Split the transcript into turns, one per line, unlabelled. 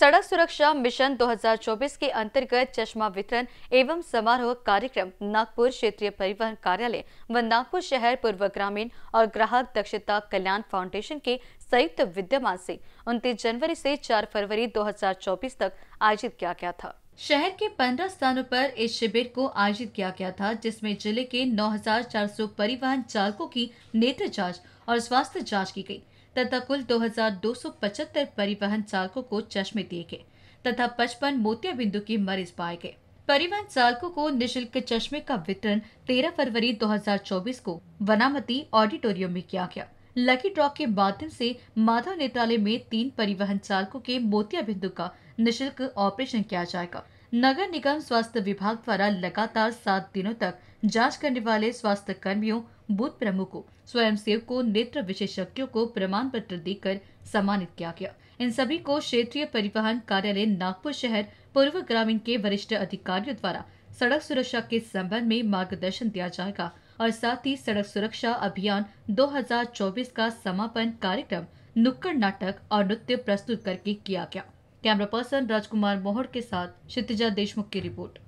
सड़क सुरक्षा मिशन 2024 के अंतर्गत चश्मा वितरण एवं समारोह कार्यक्रम नागपुर क्षेत्रीय परिवहन कार्यालय व नागपुर शहर पूर्व ग्रामीण और ग्राहक दक्षता कल्याण फाउंडेशन के संयुक्त विद्यमान से उनतीस जनवरी से 4 फरवरी 2024 तक आयोजित किया गया था शहर के 15 स्थानों पर इस शिविर को आयोजित किया गया था जिसमे जिले के नौ परिवहन चालकों की नेत्र जाँच और स्वास्थ्य जाँच की गयी तथा कुल दो परिवहन चालकों को चश्मे दिए गए तथा पचपन मोतिया बिंदु के मरीज पाए गए परिवहन चालकों को निशुल्क चश्मे का वितरण 13 फरवरी 2024 को वनामती ऑडिटोरियम में किया गया लकी ड्रॉ के माध्यम से माधव नेत्रालय में तीन परिवहन चालकों के मोतिया बिंदु का निशुल्क ऑपरेशन किया जाएगा नगर निगम स्वास्थ्य विभाग द्वारा लगातार सात दिनों तक जांच करने वाले स्वास्थ्य कर्मियों बूथ प्रमुखों स्वयं सेवकों नेत्र विशेषज्ञों को प्रमाण पत्र देकर सम्मानित किया गया इन सभी को क्षेत्रीय परिवहन कार्यालय नागपुर शहर पूर्व ग्रामीण के वरिष्ठ अधिकारियों द्वारा सड़क सुरक्षा के संबंध में मार्गदर्शन दिया जाएगा और साथ ही सड़क सुरक्षा अभियान 2024 का समापन कार्यक्रम नुक्कड़ नाटक और नृत्य प्रस्तुत करके किया गया कैमरा पर्सन राजकुमार मोहर के साथ क्षितिजा देशमुख की रिपोर्ट